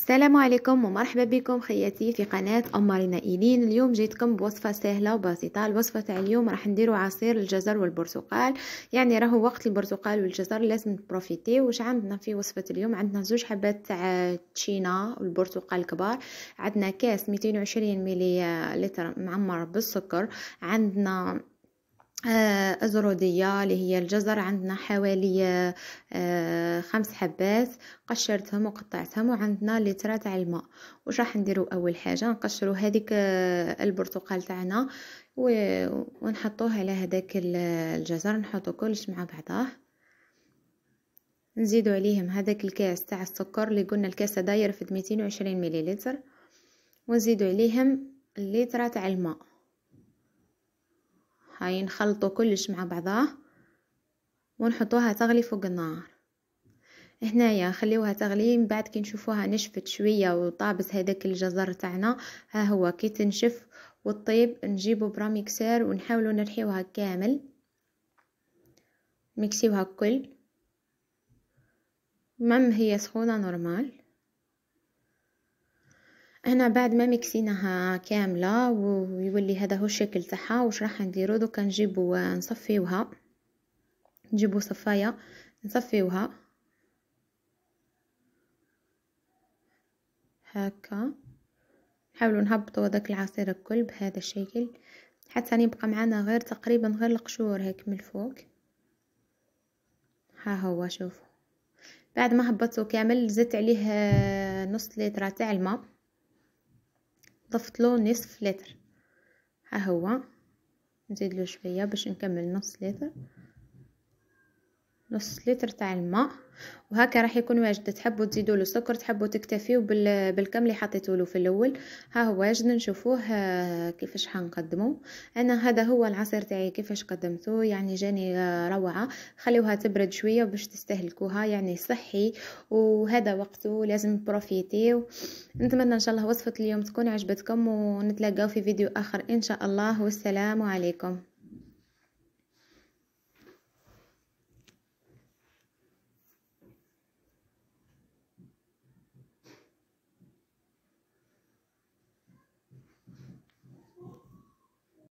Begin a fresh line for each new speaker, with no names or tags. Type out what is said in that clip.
السلام عليكم ومرحبا بكم خياتي في قناة أمارينا إيلين اليوم جيتكم بوصفة سهلة وبسيطة الوصفة تاع اليوم راح نديرو عصير الجزر والبرتقال يعني راهو وقت البرتقال والجزر لازم نبروفيتي واش عندنا في وصفة اليوم عندنا زوج حبات تاع تشينا والبرتقال كبار عندنا كاس 220 ملي لتر معمر بالسكر عندنا أزرودية آه، اللي هي الجزر عندنا حوالي آه، خمس حبات قشرتهم وقطعتهم وعندنا لترة تاع الماء وش راح نديرو اول حاجه نقشرو هذيك آه، البرتقال تاعنا ونحطوه على هذاك الجزر نحطو كلش مع بعضاه نزيدو عليهم هذاك الكاس تاع السكر اللي قلنا الكاس داير في 220 مليلتر ونزيدو عليهم لترة تاع الماء هاي نخلطو كلش مع بعضاه ونحطوها تغلي فوق النار هنايا خليوها تغلي من بعد كي نشوفوها نشفت شويه وطابت هذاك الجزر تاعنا ها هو كي تنشف وطيب نجيبو براميكسير ونحاولو نرحيوها كامل ميكسيوها كل مم هي سخونه نورمال هنا بعد ما مكسيناها كامله ويولي هذا هو الشكل تاعها واش راح نديرو دوكا نجيبو آه، نصفيوها نجيبو صفايه نصفيوها هكا نحاولوا نهبطوا هذاك العصير الكل بهذا الشكل حتى يبقى معنا غير تقريبا غير القشور هيك من الفوق ها هو شوفوا بعد ما هبطته كامل زدت عليه آه، نص لتر تاع الماء ضفت له نصف لتر ها هو نزيد له شويه باش نكمل نص لتر نص لتر تاع الماء وهكا راح يكون واجد تحبوا تزيدوا له سكر تحبوا تكتفيوا بالكم اللي حطيتوا له في الاول ها هو واجد نشوفوه آه، كيفاش حنقدمه انا هذا هو العصير تاعي كيفاش قدمته يعني جاني آه، روعه خليوها تبرد شويه باش تستهلكوها يعني صحي وهذا وقته لازم بروفيتيو نتمنى ان شاء الله وصفه اليوم تكون عجبتكم ونتلاقاو في فيديو اخر ان شاء الله والسلام عليكم